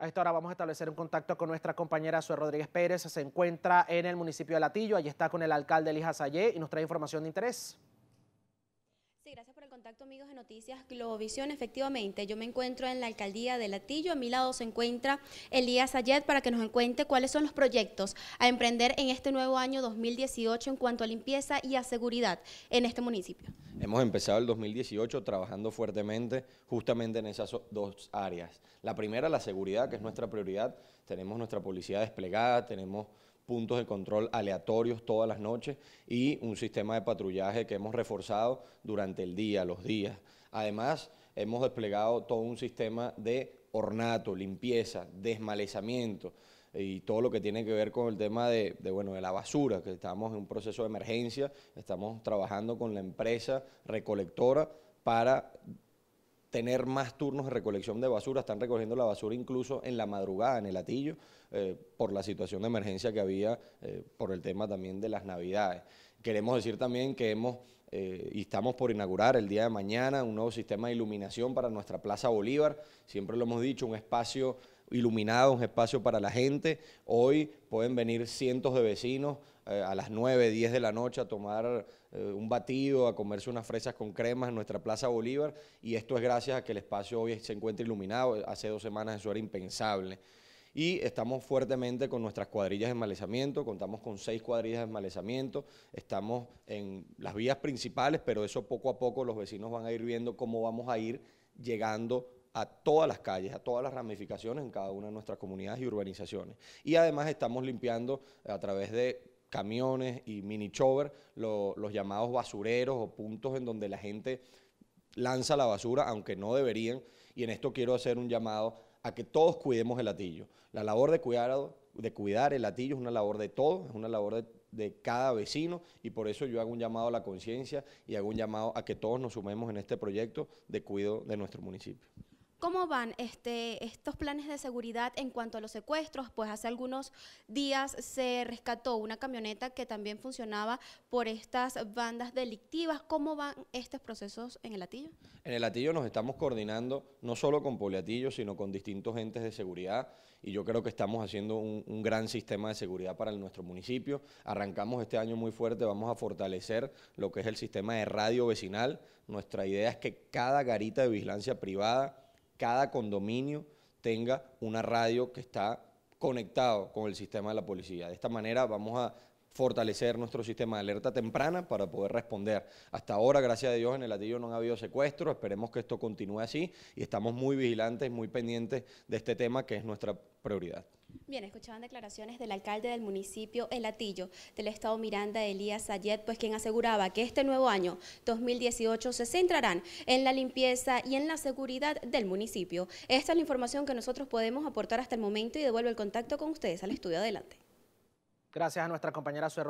A esta hora vamos a establecer un contacto con nuestra compañera Sue Rodríguez Pérez. Se encuentra en el municipio de Latillo. Allí está con el alcalde Elías Sayé y nos trae información de interés gracias por el contacto amigos de Noticias Globovisión. Efectivamente, yo me encuentro en la alcaldía de Latillo. A mi lado se encuentra Elías Ayet para que nos cuente cuáles son los proyectos a emprender en este nuevo año 2018 en cuanto a limpieza y a seguridad en este municipio. Hemos empezado el 2018 trabajando fuertemente justamente en esas dos áreas. La primera, la seguridad, que es nuestra prioridad. Tenemos nuestra policía desplegada, tenemos puntos de control aleatorios todas las noches y un sistema de patrullaje que hemos reforzado durante el día, los días. Además, hemos desplegado todo un sistema de ornato, limpieza, desmalezamiento y todo lo que tiene que ver con el tema de, bueno, de la basura, que estamos en un proceso de emergencia, estamos trabajando con la empresa recolectora para tener más turnos de recolección de basura, están recogiendo la basura incluso en la madrugada, en el latillo, eh, por la situación de emergencia que había eh, por el tema también de las navidades. Queremos decir también que hemos eh, y estamos por inaugurar el día de mañana un nuevo sistema de iluminación para nuestra Plaza Bolívar, siempre lo hemos dicho, un espacio iluminado, un espacio para la gente. Hoy pueden venir cientos de vecinos eh, a las 9, 10 de la noche a tomar eh, un batido, a comerse unas fresas con cremas en nuestra Plaza Bolívar. Y esto es gracias a que el espacio hoy se encuentra iluminado. Hace dos semanas eso era impensable y estamos fuertemente con nuestras cuadrillas de esmalezamiento, contamos con seis cuadrillas de esmalezamiento, estamos en las vías principales, pero eso poco a poco los vecinos van a ir viendo cómo vamos a ir llegando a todas las calles, a todas las ramificaciones en cada una de nuestras comunidades y urbanizaciones. Y además estamos limpiando a través de camiones y mini chover, los llamados basureros o puntos en donde la gente lanza la basura, aunque no deberían. Y en esto quiero hacer un llamado a que todos cuidemos el latillo. La labor de cuidar, de cuidar el latillo es una labor de todos, es una labor de, de cada vecino y por eso yo hago un llamado a la conciencia y hago un llamado a que todos nos sumemos en este proyecto de cuidado de nuestro municipio. ¿Cómo van este, estos planes de seguridad en cuanto a los secuestros? Pues hace algunos días se rescató una camioneta que también funcionaba por estas bandas delictivas. ¿Cómo van estos procesos en el Atillo? En el Atillo nos estamos coordinando no solo con Poliatillo, sino con distintos entes de seguridad y yo creo que estamos haciendo un, gran sistema de seguridad para nuestro municipio. Arrancamos este año muy fuerte, vamos a fortalecer lo que es el sistema de radio vecinal. Nuestra idea es que cada garita de vigilancia privada cada condominio tenga una radio que está conectado con el sistema de la policía. De esta manera vamos a fortalecer nuestro sistema de alerta temprana para poder responder. Hasta ahora, gracias a Dios, en el latillo no ha habido secuestros, esperemos que esto continúe así y estamos muy vigilantes, muy pendientes de este tema que es nuestra prioridad. Bien, escuchaban declaraciones del alcalde del municipio El Atillo del estado Miranda, Elías Ayet, pues quien aseguraba que este nuevo año 2018 se centrarán en la limpieza y en la seguridad del municipio. Esta es la información que nosotros podemos aportar hasta el momento y devuelvo el contacto con ustedes al estudio. Adelante. Gracias a nuestra compañera Suero.